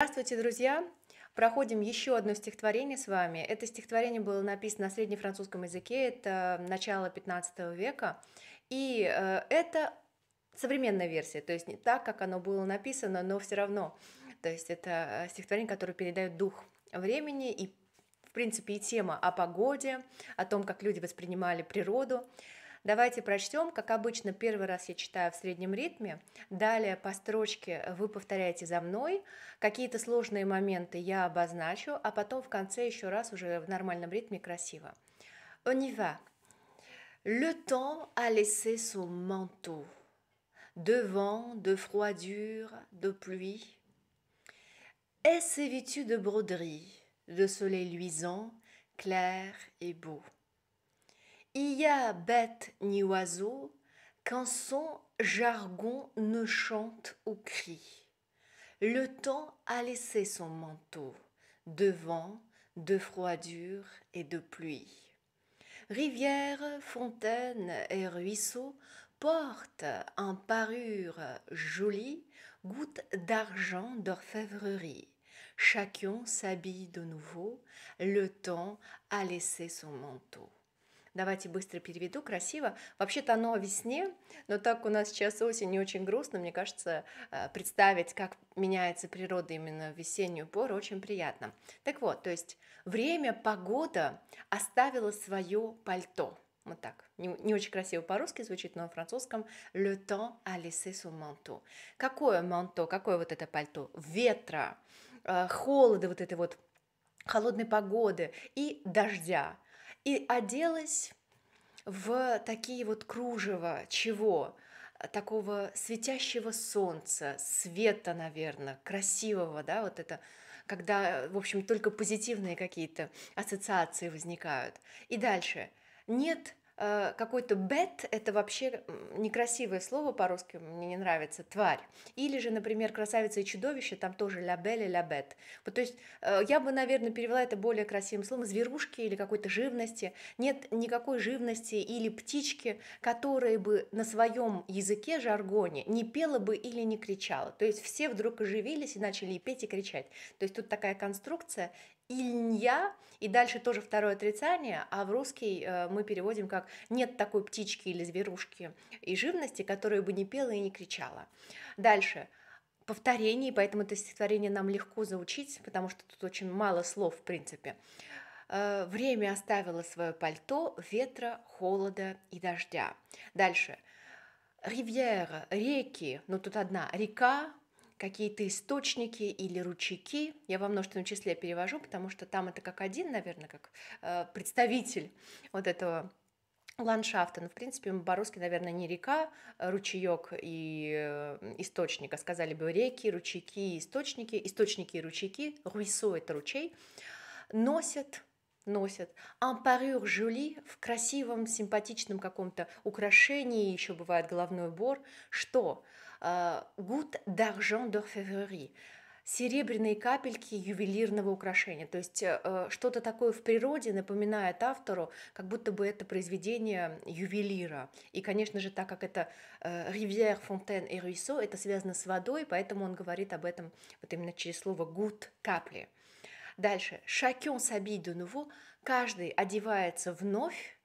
Здравствуйте, друзья! Проходим еще одно стихотворение с вами. Это стихотворение было написано на среднефранцузском языке, это начало 15 века, и э, это современная версия, то есть не так, как оно было написано, но все равно. То есть это э, стихотворение, которое передает дух времени и, в принципе, и тема о погоде, о том, как люди воспринимали природу. Давайте прочтем, как обычно, первый раз я читаю в среднем ритме, далее по строчке вы повторяете за мной, какие-то сложные моменты я обозначу, а потом в конце еще раз уже в нормальном ритме красиво. On y va. Le temps a laissé son manteau de vent, de froidure, de pluie. Et ses vêtus de broderie, de soleil luisant, clair et beau. Il y a bête ni oiseau qu'un son jargon ne chante ou crie. Le temps a laissé son manteau de vent, de froidure et de pluie. Rivières, fontaines et ruisseaux portent en parure jolie gouttes d'argent d'orfèvrerie. Chacun s'habille de nouveau, le temps a laissé son manteau. Давайте быстро переведу, красиво. Вообще-то оно о весне, но так у нас сейчас осень не очень грустно, мне кажется, э, представить, как меняется природа именно в весеннюю пору, очень приятно. Так вот, то есть время, погода оставила свое пальто. Вот так. Не, не очень красиво по-русски звучит, но на французском «le temps a laissé son manteau». Какое манто, какое вот это пальто? Ветра, э, холода вот этой вот холодной погоды и дождя. И оделась в такие вот кружева, чего? Такого светящего солнца, света, наверное, красивого, да, вот это, когда, в общем, только позитивные какие-то ассоциации возникают. И дальше. Нет Э, какой-то бет – это вообще некрасивое слово по-русски, мне не нравится, тварь. Или же, например, красавица и чудовище, там тоже ля бель и ля бет. Вот, то есть э, я бы, наверное, перевела это более красивым словом зверушки или какой-то живности. Нет никакой живности или птички, которые бы на своем языке, жаргоне, не пела бы или не кричала. То есть все вдруг оживились и начали и петь, и кричать. То есть тут такая конструкция, ильня, и дальше тоже второе отрицание, а в русский э, мы переводим как «нет такой птички или зверушки и живности, которая бы не пела и не кричала». Дальше повторение поэтому это стихотворение нам легко заучить, потому что тут очень мало слов, в принципе. Э, Время оставило свое пальто ветра, холода и дождя. Дальше. Ривьера, реки, ну тут одна, река, какие-то источники или ручейки. Я во множественном числе перевожу, потому что там это как один, наверное, как э, представитель вот этого ландшафта. Но в принципе, по-русски, наверное, не река, а ручеек и э, источник, а сказали бы реки, ручейки, источники, источники и ручейки, руисо – это ручей, носят носят. Ампарюр жюли в красивом, симпатичном каком-то украшении, еще бывает головной убор. Что? Э, гуд d'argent d'orfèvrerie серебряные капельки ювелирного украшения. То есть э, э, что-то такое в природе напоминает автору, как будто бы это произведение ювелира. И, конечно же, так как это ривьер, фонтен и рюйсо, это связано с водой, поэтому он говорит об этом вот именно через слово «гуд» – «капли». Дальше. «Chacun s'habille de nouveau» – каждый одевается вновь,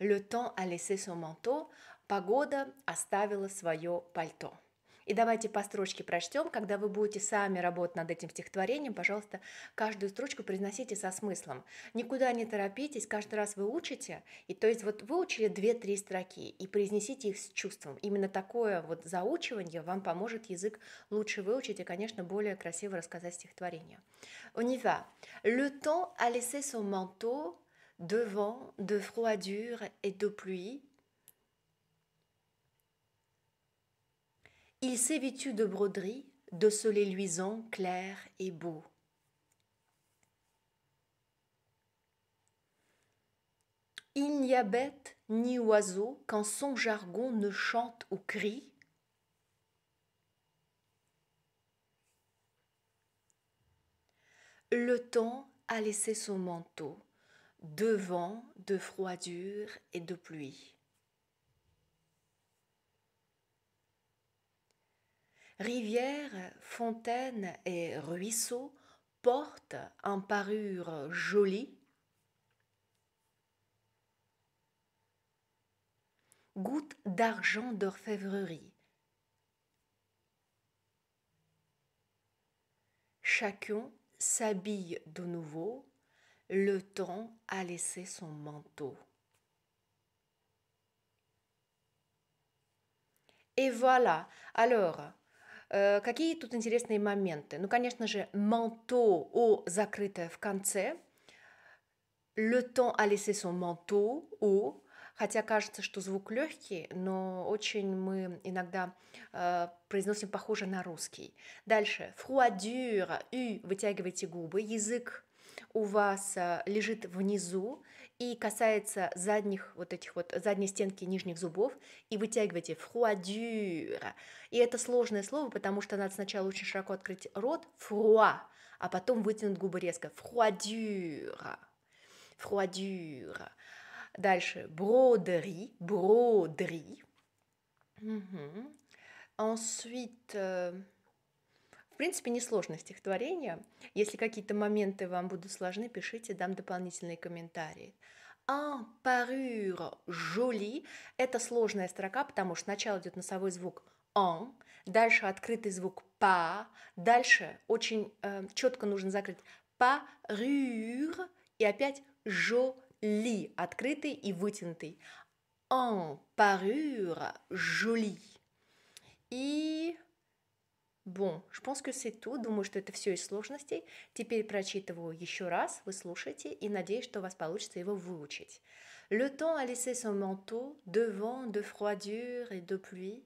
«le temps a laissé son manteau» – погода оставила свое пальто – и давайте по строчке прочтем. Когда вы будете сами работать над этим стихотворением, пожалуйста, каждую строчку произносите со смыслом. Никуда не торопитесь, каждый раз вы учите. И то есть вот выучили 2-3 строки и произнесите их с чувством. Именно такое вот заучивание вам поможет язык лучше выучить и, конечно, более красиво рассказать стихотворение. On y va. Le temps a laissé son manteau devant de froidure et de pluie Il vêtu de broderies, de soleil luisant, clair et beau. Il n'y a bête ni oiseau quand son jargon ne chante ou crie. Le temps a laissé son manteau, de vent, de froidure et de pluie. Rivières, fontaines et ruisseaux portent en parure jolie gouttes d'argent d'orfèvrerie. Chacun s'habille de nouveau, le temps a laissé son manteau. Et voilà, alors, Э, какие тут интересные моменты? Ну, конечно же, манто о закрытое в конце. Le temps a laissé son manteau о Хотя кажется, что звук легкий, но очень мы иногда э, произносим похоже на русский. Дальше. Фруадюр. Ю. Вытягивайте губы. Язык у вас э, лежит внизу и касается задних вот этих вот задней стенки нижних зубов и вытягиваете фруадюра. И это сложное слово, потому что надо сначала очень широко открыть рот фруа, а потом вытянуть губы резко фруадюра. Фруадюра. Дальше бродери, бродери. Угу. Ensuite, euh, в принципе, несложное стихотворение. Если какие-то моменты вам будут сложны, пишите, дам дополнительные комментарии. «En «А parure jolie» — это сложная строка, потому что сначала идет носовой звук «en», дальше открытый звук па, дальше очень э, четко нужно закрыть «parure» и опять «jolie», открытый и вытянутый. «En parure jolie». И Bon, je pense que c'est tout. Le temps a laissé son manteau de vent, de froidure et de pluie,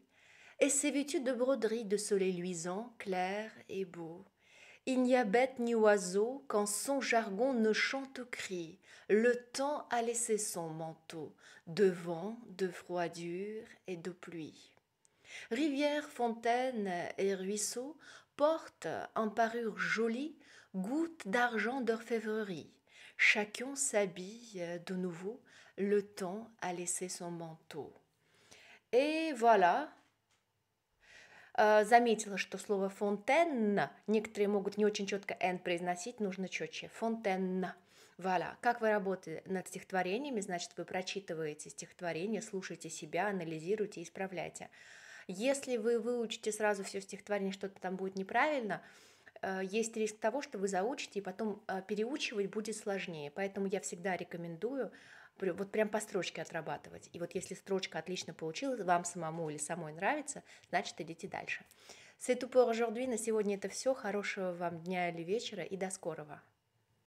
et s'est vêtu de broderie de soleil luisant, clair et beau. Il n'y a bête ni oiseau quand son jargon ne chante ou cri. Le temps a laissé son manteau de vent, de froidure et de pluie. Rivières, fontaines et ruisseaux portent en parure jolie gouttes d'argent d'orfèvrerie. Chacun s'habille de nouveau, le temps a laissé son manteau. Et voilà, э, заметила, что слово фонтенна, некоторые могут не очень четко N произносить, нужно четче. Фонтенна. Вуаля. Как вы работаете над стихотворениями, значит, вы прочитываете стихотворение, слушаете себя, анализируете, исправляете. Если вы выучите сразу все стихотворение, что-то там будет неправильно, э, есть риск того, что вы заучите, и потом э, переучивать будет сложнее. Поэтому я всегда рекомендую вот прям по строчке отрабатывать. И вот если строчка отлично получилась, вам самому или самой нравится, значит, идите дальше. С этой pour aujourd'hui. На сегодня это все. Хорошего вам дня или вечера и до скорого.